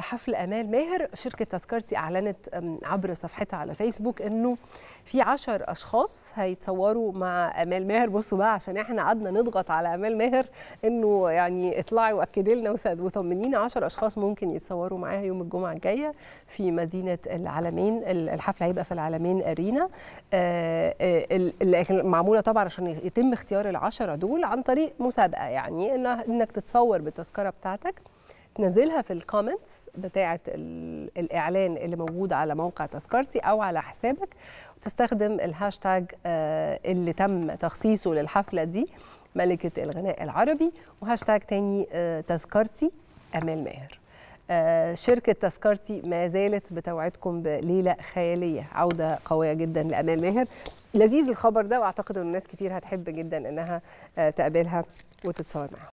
حفل امال ماهر شركه تذكرتي اعلنت عبر صفحتها على فيسبوك انه في 10 اشخاص هيتصوروا مع امال ماهر بصوا بقى عشان احنا قعدنا نضغط على امال ماهر انه يعني اطلعي واكدي لنا وطمنينا 10 اشخاص ممكن يتصوروا معاها يوم الجمعه الجايه في مدينه العلمين الحفل هيبقى في العلمين ارينا آه، آه، معموله طبعا عشان يتم اختيار العشرة دول عن طريق مسابقه يعني انك تتصور بالتذكره بتاعتك تنزلها في الكومنتس بتاعه الاعلان اللي موجود على موقع تذكرتي او على حسابك وتستخدم الهاشتاج آه، اللي تم تخصيصه للحفله دي ملكه الغناء العربي وهاشتاج تاني آه، تذكرتي امال ماهر آه، شركة تذكرتي ما زالت بتوعدكم بليلة خيالية عودة قوية جدا لأمال ماهر لذيذ الخبر ده وأعتقد أن الناس كتير هتحب جدا أنها تقابلها وتتصور معاها